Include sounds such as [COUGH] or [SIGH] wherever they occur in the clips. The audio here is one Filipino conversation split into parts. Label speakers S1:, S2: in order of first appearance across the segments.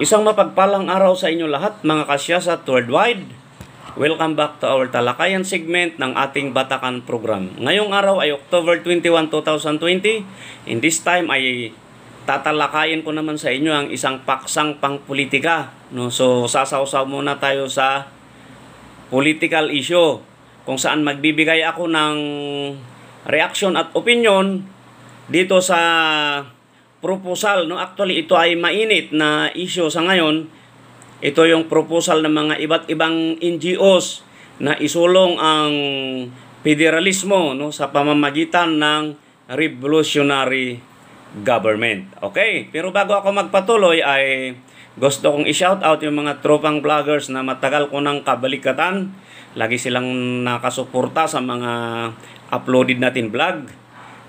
S1: Isang mapagpalang araw sa inyo lahat mga kasyasat worldwide. Welcome back to our talakayan segment ng ating Batakan program. Ngayong araw ay October 21, 2020. In this time ay tatalakayin ko naman sa inyo ang isang paksang pangpolitika. No? So sasawsaw muna tayo sa political issue kung saan magbibigay ako ng reaction at opinion dito sa proposal. No? Actually, ito ay mainit na issue sa ngayon. Ito yung proposal ng mga iba't ibang NGOs na isulong ang federalismo no, sa pamamagitan ng revolutionary government. Okay, pero bago ako magpatuloy ay gusto kong i-shout out yung mga tropang vloggers na matagal ko nang kabalikatan. Lagi silang nakasuporta sa mga uploaded natin vlog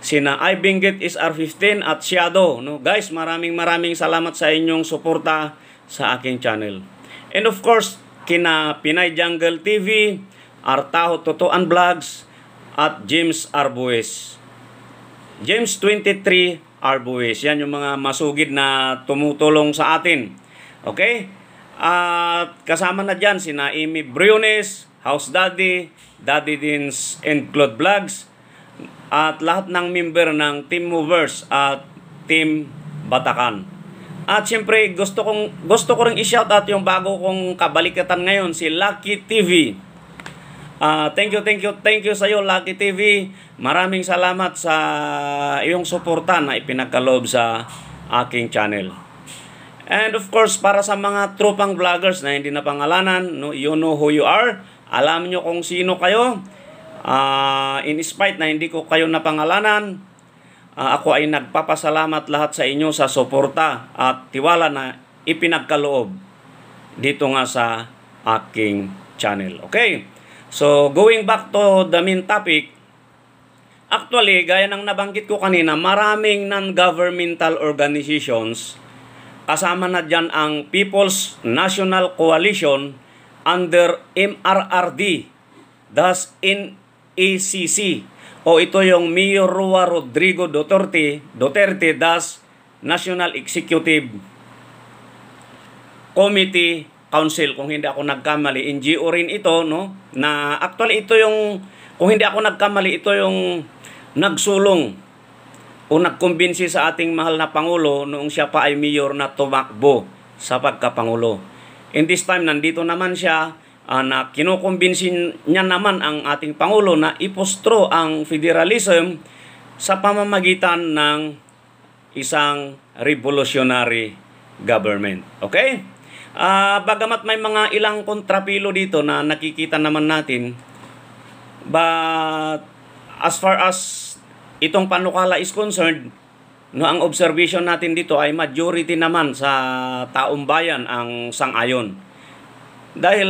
S1: sina Ibingit SR15 at Shadow. No? Guys, maraming maraming salamat sa inyong suporta sa aking channel. And of course, kina Pinay Jungle TV, Artaho Totoan Vlogs, at James Arbues. James 23 Arbues. Yan yung mga masugid na tumutulong sa atin. Okay? At kasama na dyan sina Amy Briones, House Daddy, Daddy Dins and Claude Vlogs, at lahat ng member ng Team Movers at Team Batakan. At siyempre, gusto kong gusto ko ring i-shout out yung bago kong kabalikatan ngayon si Lucky TV. Uh, ah, thank you, thank you, thank you sa iyo Lucky TV. Maraming salamat sa iyong suporta na ipinagkaloob sa aking channel. And of course, para sa mga tropang vloggers na hindi napangalanan, no, you know who you are. Alam nyo kung sino kayo. Uh, in spite na hindi ko kayo napangalanan, uh, ako ay nagpapasalamat lahat sa inyo sa suporta at tiwala na ipinagkaloob dito nga sa aking channel. Okay? So, going back to the main topic, actually, gaya ng nabanggit ko kanina, maraming non-governmental organizations kasama na dyan ang People's National Coalition under MRRD, thus in ECC o ito yung Mayor Rua Rodrigo Duterte Duterte das National Executive Committee Council kung hindi ako nagkamali NGO rin ito no na actually ito yung kung hindi ako nagkamali ito yung nagsulong o nagkumbinsi sa ating mahal na Pangulo noong siya pa ay mayor na tumakbo sa pagkapangulo. In this time, nandito naman siya uh, na kinukumbinsin niya naman ang ating Pangulo na ipostro ang federalism sa pamamagitan ng isang revolutionary government. Okay? Uh, bagamat may mga ilang kontrapilo dito na nakikita naman natin, but as far as itong panukala is concerned, no ang observation natin dito ay majority naman sa taong bayan ang sangayon dahil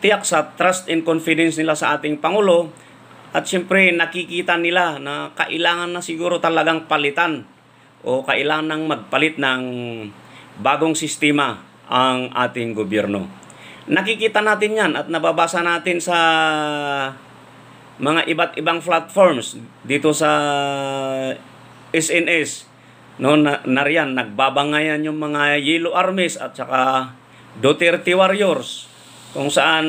S1: tiyak sa trust and confidence nila sa ating Pangulo at siyempre nakikita nila na kailangan na siguro talagang palitan o kailangan nang magpalit ng bagong sistema ang ating gobyerno. Nakikita natin yan at nababasa natin sa mga iba't ibang platforms dito sa SNS. No, na, nariyan, nagbabangayan yung mga yellow armies at saka Duterte Warriors kung saan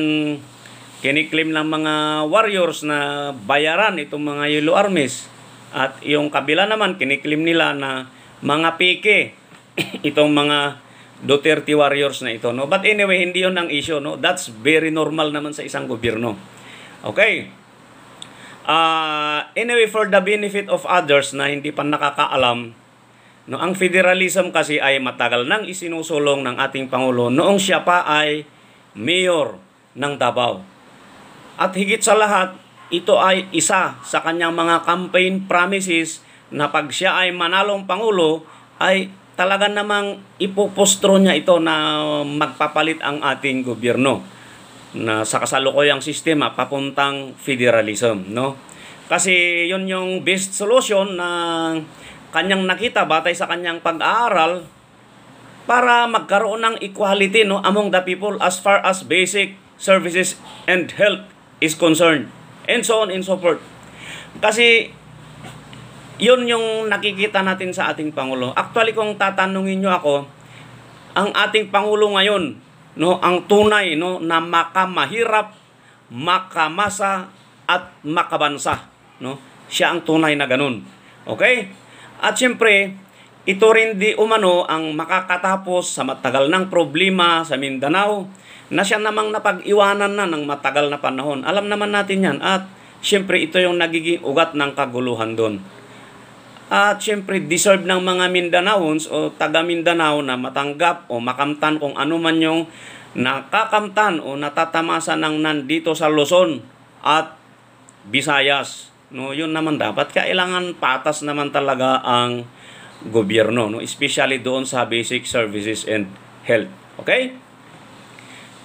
S1: kiniklaim ng mga warriors na bayaran itong mga Yellow Armies at yung kabila naman kiniklaim nila na mga peke [CLEARS THROAT] itong mga Duterte warriors na ito no but anyway hindi yon ang issue no that's very normal naman sa isang gobyerno okay uh, anyway for the benefit of others na hindi pa nakakaalam No, ang federalism kasi ay matagal nang isinusulong ng ating Pangulo noong siya pa ay mayor ng Davao. At higit sa lahat, ito ay isa sa kanyang mga campaign promises na pag siya ay manalong Pangulo ay talaga namang ipupostro niya ito na magpapalit ang ating gobyerno na sa kasalukuyang sistema papuntang federalism no kasi yun yung best solution na kanyang nakita batay sa kanyang pag-aaral para magkaroon ng equality no among the people as far as basic services and health is concerned and so on and so forth kasi yun yung nakikita natin sa ating pangulo actually kung tatanungin niyo ako ang ating pangulo ngayon no ang tunay no na makamahirap makamasa at makabansa no siya ang tunay na ganun okay at siyempre, ito rin di umano ang makakatapos sa matagal ng problema sa Mindanao na siya namang napag-iwanan na ng matagal na panahon. Alam naman natin yan at siyempre ito yung nagiging ugat ng kaguluhan doon. At syempre deserve ng mga Mindanaons o taga Mindanao na matanggap o makamtan kung ano man yung nakakamtan o natatamasa ng nandito sa Luzon at Visayas. No, yun naman dapat. Kailangan patas naman talaga ang gobyerno, no? especially doon sa basic services and health. Okay?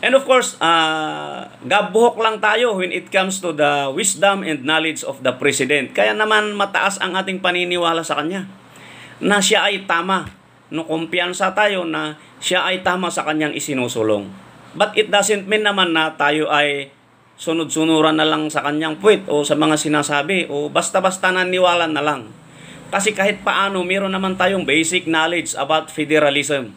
S1: And of course, uh, ah, gabuhok lang tayo when it comes to the wisdom and knowledge of the president. Kaya naman mataas ang ating paniniwala sa kanya na siya ay tama. No, kumpiyansa tayo na siya ay tama sa kanyang isinusulong. But it doesn't mean naman na tayo ay sunod-sunuran na lang sa kanyang puwit o sa mga sinasabi o basta-basta naniwala na lang. Kasi kahit paano, meron naman tayong basic knowledge about federalism.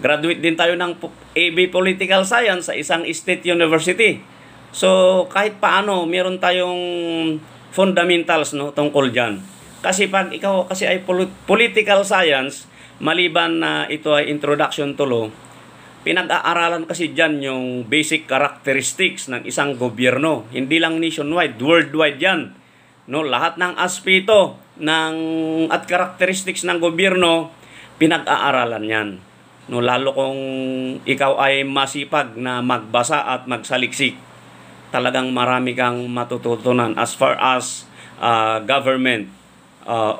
S1: Graduate din tayo ng AB Political Science sa isang state university. So, kahit paano, meron tayong fundamentals no, tungkol dyan. Kasi pag ikaw kasi ay political science, maliban na ito ay introduction to law, Pinag-aaralan kasi dyan yung basic characteristics ng isang gobyerno. Hindi lang nationwide, worldwide yan. No, lahat ng aspeto ng at characteristics ng gobyerno pinag-aaralan yan. No, lalo kung ikaw ay masipag na magbasa at magsaliksik, talagang marami kang matututunan as far as uh, government uh,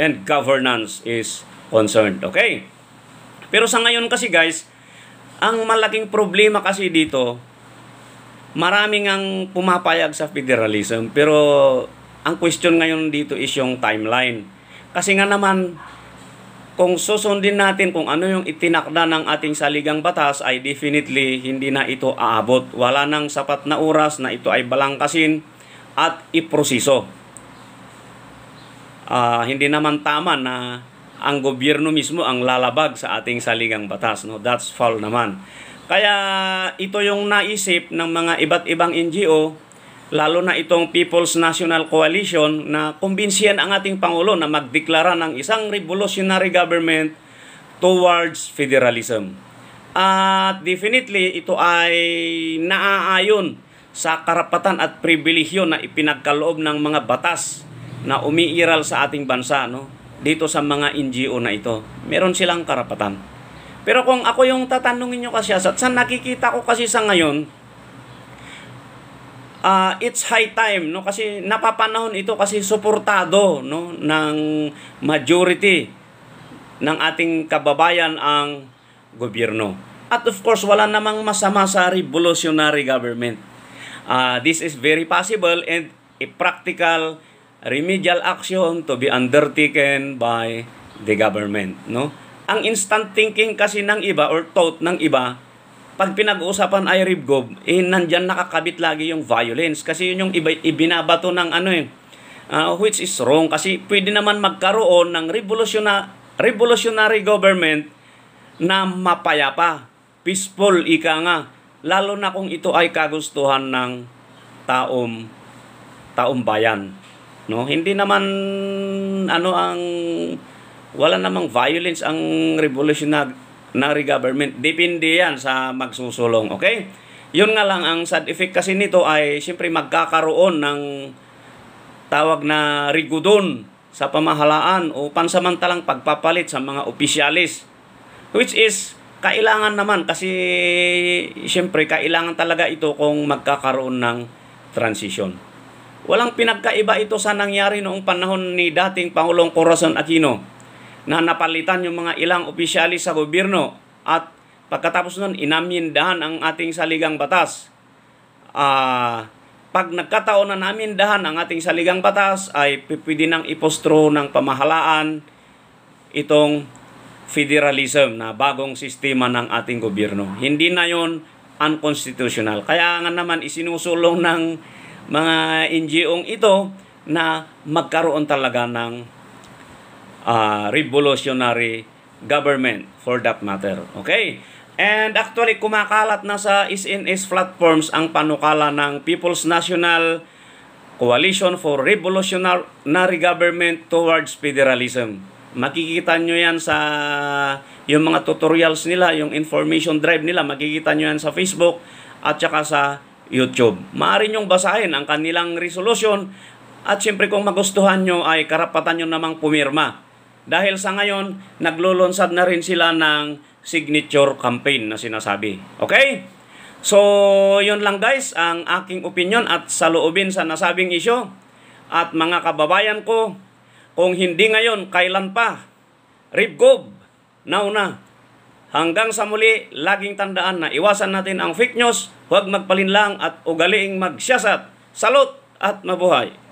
S1: and governance is concerned. Okay? Pero sa ngayon kasi guys, ang malaking problema kasi dito, maraming ang pumapayag sa federalism pero ang question ngayon dito is yung timeline. Kasi nga naman, kung susundin natin kung ano yung itinakda ng ating saligang batas ay definitely hindi na ito aabot. Wala nang sapat na oras na ito ay balangkasin at iproseso. Uh, hindi naman tama na ang gobyerno mismo ang lalabag sa ating saligang batas. No? That's foul naman. Kaya ito yung naisip ng mga iba't ibang NGO, lalo na itong People's National Coalition na kumbinsiyan ang ating Pangulo na magdeklara ng isang revolutionary government towards federalism. At definitely ito ay naaayon sa karapatan at pribilehyo na ipinagkaloob ng mga batas na umiiral sa ating bansa. No? dito sa mga NGO na ito. Meron silang karapatan. Pero kung ako yung tatanungin nyo kasi at sa nakikita ko kasi sa ngayon, uh, it's high time no kasi napapanahon ito kasi suportado no ng majority ng ating kababayan ang gobyerno. At of course, wala namang masama sa revolutionary government. Uh, this is very possible and a practical remedial action to be undertaken by the government, no? Ang instant thinking kasi ng iba or thought ng iba, pag pinag-uusapan ay RIBGOV, eh nandyan nakakabit lagi yung violence kasi yun yung iba, ibinabato ng ano eh, uh, which is wrong kasi pwede naman magkaroon ng revolutionary, revolutionary government na mapayapa, peaceful ika nga, lalo na kung ito ay kagustuhan ng taong taong bayan. No, hindi naman ano ang wala namang violence ang revolutionary government. Depende yan sa magsusulong, okay? Yun nga lang ang side effect kasi nito ay siyempre magkakaroon ng tawag na rigudon sa pamahalaan o pansamantalang pagpapalit sa mga opisyalis which is kailangan naman kasi siyempre kailangan talaga ito kung magkakaroon ng transition. Walang pinagkaiba ito sa nangyari noong panahon ni dating Pangulong Corazon Aquino na napalitan yung mga ilang opisyalis sa gobyerno at pagkatapos nun inamindahan ang ating saligang batas. Uh, pag nagkataon na namindahan ang ating saligang batas ay pwede nang ipostro ng pamahalaan itong federalism na bagong sistema ng ating gobyerno. Hindi na yon unconstitutional. Kaya nga naman isinusulong ng mga NGOng ito na magkaroon talaga ng uh, revolutionary government for that matter. Okay? And actually, kumakalat na sa SNS platforms ang panukala ng People's National Coalition for Revolutionary Government Towards Federalism. Makikita nyo yan sa yung mga tutorials nila, yung information drive nila, makikita nyo yan sa Facebook at saka sa YouTube. Maaari nyong basahin ang kanilang resolusyon at siyempre kung magustuhan nyo ay karapatan nyo namang pumirma. Dahil sa ngayon, naglulunsad na rin sila ng signature campaign na sinasabi. Okay? So, yun lang guys ang aking opinion at saloobin sa nasabing isyo. At mga kababayan ko, kung hindi ngayon, kailan pa? Ribgob, now na. Hanggang sa muli, laging tandaan na iwasan natin ang fake news, huwag magpalinlang at ugaliing magsyasat. Salut at mabuhay!